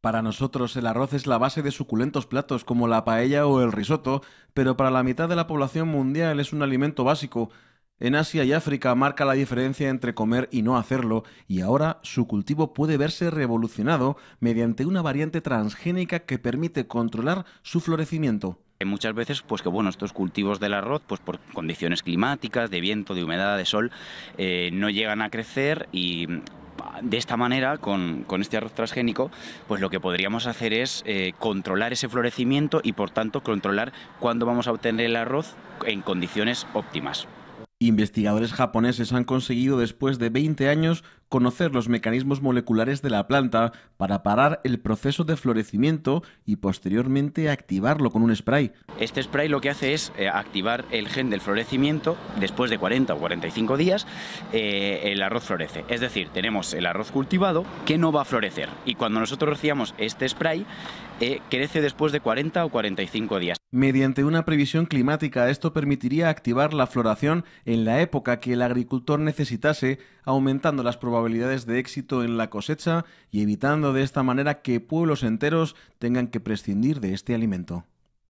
Para nosotros el arroz es la base de suculentos platos como la paella o el risotto, pero para la mitad de la población mundial es un alimento básico. En Asia y África marca la diferencia entre comer y no hacerlo, y ahora su cultivo puede verse revolucionado mediante una variante transgénica que permite controlar su florecimiento. Eh, muchas veces, pues que bueno, estos cultivos del arroz, pues por condiciones climáticas, de viento, de humedad, de sol, eh, no llegan a crecer y de esta manera, con, este arroz transgénico, pues lo que podríamos hacer es eh, controlar ese florecimiento y por tanto controlar cuándo vamos a obtener el arroz en condiciones óptimas. Investigadores japoneses han conseguido después de 20 años conocer los mecanismos moleculares de la planta para parar el proceso de florecimiento y posteriormente activarlo con un spray. Este spray lo que hace es eh, activar el gen del florecimiento después de 40 o 45 días eh, el arroz florece. Es decir, tenemos el arroz cultivado que no va a florecer y cuando nosotros rociamos este spray eh, crece después de 40 o 45 días. Mediante una previsión climática esto permitiría activar la floración en la época que el agricultor necesitase aumentando las probabilidades de éxito en la cosecha y evitando de esta manera que pueblos enteros tengan que prescindir de este alimento.